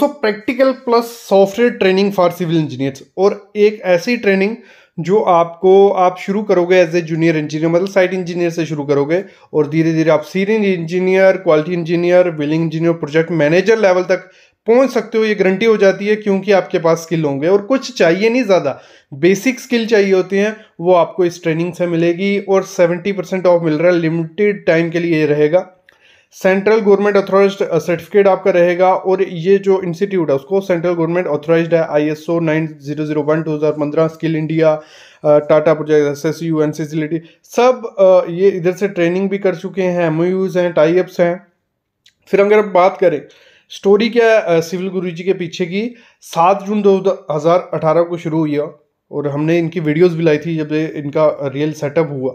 so practical plus software training for civil engineers और एक ऐसी ट्रेनिंग जो आपको आप शुरू करोगे एज ए जूनियर इंजीनियर मतलब साइट इंजीनियर से शुरू करोगे और धीरे धीरे आप senior engineer quality engineer billing engineer project manager level तक पहुंच सकते हो ये गारंटी हो जाती है क्योंकि आपके पास स्किल होंगे और कुछ चाहिए नहीं ज़्यादा बेसिक स्किल चाहिए होती हैं वो आपको इस ट्रेनिंग से मिलेगी और सेवेंटी परसेंट ऑफ मिल रहा है लिमिटेड टाइम के लिए रहेगा central government authorise certificate uh, आपका रहेगा और ये जो इंस्टीट्यूट है उसको सेंट्रल गवर्नमेंट ऑथोराइज है I S O nine zero zero one two हज़ार पंद्रह skill India Tata project S S U N C सब uh, ये इधर से ट्रेनिंग भी कर चुके हैं एम यूज हैं टाई अप्स हैं फिर अगर हम बात करें स्टोरी क्या है uh, सिविल गुरु जी के पीछे की सात जून दो हज़ार अठारह को शुरू हुई है और हमने इनकी वीडियोस भी लाई थी जब इनका रियल सेटअप हुआ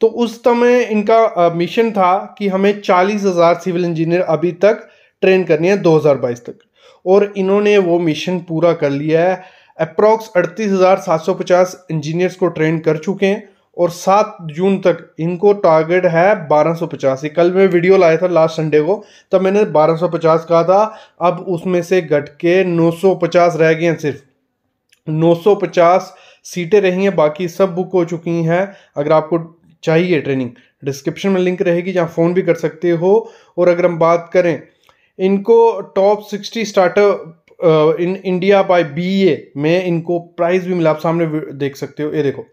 तो उस समय इनका मिशन था कि हमें चालीस हज़ार सिविल इंजीनियर अभी तक ट्रेन करनी है 2022 तक और इन्होंने वो मिशन पूरा कर लिया है अप्रॉक्स अड़तीस हज़ार सात सौ पचास इंजीनियर्स को ट्रेन कर चुके हैं और सात जून तक इनको टारगेट है बारह सौ पचास कल मैं वीडियो लाया था लास्ट संडे को तब मैंने बारह सौ पचास कहा था अब उसमें से घट के नौ सौ पचास रह गए हैं सिर्फ 950 सीटें रही हैं बाकी सब बुक हो चुकी हैं अगर आपको चाहिए ट्रेनिंग डिस्क्रिप्शन में लिंक रहेगी जहाँ फ़ोन भी कर सकते हो और अगर हम बात करें इनको top 60 startup in India by B A इनको प्राइज़ भी मिला आप सामने देख सकते हो ये देखो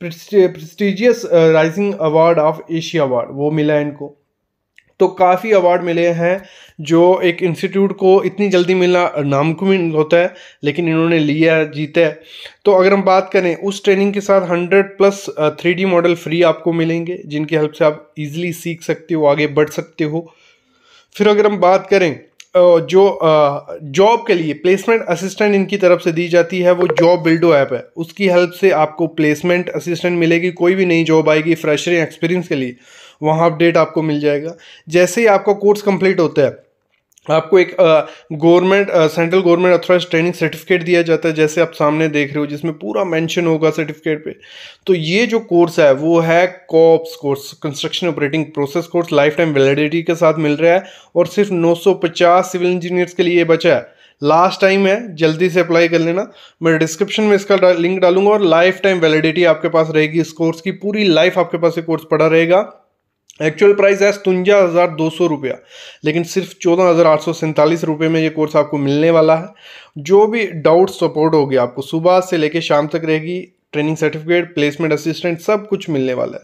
prestigious rising award of Asia award वो मिला इनको तो काफ़ी अवार्ड मिले हैं जो एक इंस्टीट्यूट को इतनी जल्दी मिलना नामकुमिन होता है लेकिन इन्होंने लिया है जीता है तो अगर हम बात करें उस ट्रेनिंग के साथ 100 प्लस थ्री मॉडल फ्री आपको मिलेंगे जिनकी हेल्प से आप इजीली सीख सकते हो आगे बढ़ सकते हो फिर अगर हम बात करें जो जॉब के लिए प्लेसमेंट असिस्टेंट इनकी तरफ से दी जाती है वो जॉब बिल्डो ऐप है उसकी हेल्प से आपको प्लेसमेंट असिस्टेंट मिलेगी कोई भी नई जॉब आएगी फ्रेशर एक्सपीरियंस के लिए वहाँ अपडेट आपको मिल जाएगा जैसे ही आपका कोर्स कंप्लीट होता है आपको एक government central government authorise training certificate दिया जाता है जैसे आप सामने देख रहे हो जिसमें पूरा मेंशन होगा सर्टिफिकेट पे तो ये जो कोर्स है वो है COPS course construction operating process course life time validity के साथ मिल रहा है और सिर्फ 950 सिविल इंजीनियर्स के लिए बचा है लास्ट टाइम है जल्दी से अप्लाई कर लेना मैं डिस्क्रिप्शन में इसका लिंक डालूंगा और लाइफ टाइम वैलिडिटी आपके पास रहेगी इस कोर्स की पूरी लाइफ आपके पास ये कोर्स पड़ा रहेगा एक्चुअल प्राइस है सतुंजा हज़ार दो सौ रुपया लेकिन सिर्फ चौदह हज़ार आठ सौ सैंतालीस रुपये में ये कोर्स आपको मिलने वाला है जो भी डाउट सपोर्ट होगी आपको सुबह से लेकर शाम तक रहेगी training certificate placement assistant sub कुछ मिलने वाला है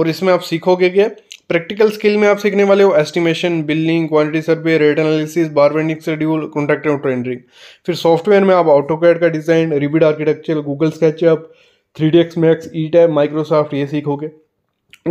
और इसमें आप सीखोगे क्या प्रैक्टिकल स्किल में आप सीखने वाले हो estimation billing quantity survey rate analysis bar bending schedule contractor और ट्रेंडरिंग फिर सॉफ्टवेयर में आप ऑटोकैड का design Revit architecture Google SketchUp three D X max E tab Microsoft ये सीखोगे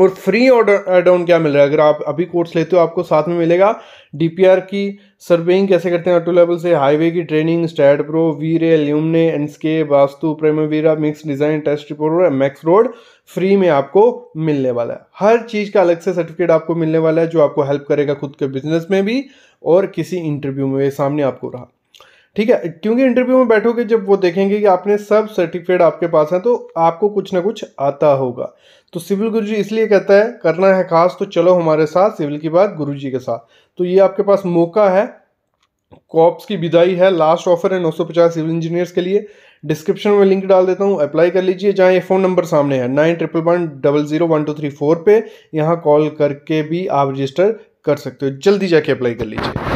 और फ्री ऑर्डर एड ऑन क्या मिल रहा है अगर आप अभी कोर्स लेते हो आपको साथ में मिलेगा डीपीआर की सर्वेइंग कैसे करते हैं ऑटो लेवल से हाईवे की training STAAD pro V ray Lumion एनस्के वास्तु Primavera mix design test report और मैक्स रोड फ्री में आपको मिलने वाला है हर चीज़ का अलग से सर्टिफिकेट आपको मिलने वाला है जो आपको हेल्प करेगा खुद के बिजनेस में भी और किसी इंटरव्यू में सामने आपको रहा ठीक है क्योंकि इंटरव्यू में बैठोगे जब वो देखेंगे कि आपने सब सर्टिफिकेट आपके पास हैं तो आपको कुछ ना कुछ आता होगा तो सिविल गुरुजी इसलिए कहता है करना है खास तो चलो हमारे साथ सिविल की बात गुरुजी के साथ तो ये आपके पास मौका है कॉप्स की विदाई है लास्ट ऑफर है 950 सिविल इंजीनियर्स के लिए डिस्क्रिप्शन में लिंक डाल देता हूँ अप्लाई कर लीजिए जहाँ ये फ़ोन नंबर सामने है nine triple one double zero one two three four पे यहाँ कॉल करके भी आप रजिस्टर कर सकते हो जल्दी जाके अप्लाई कर लीजिए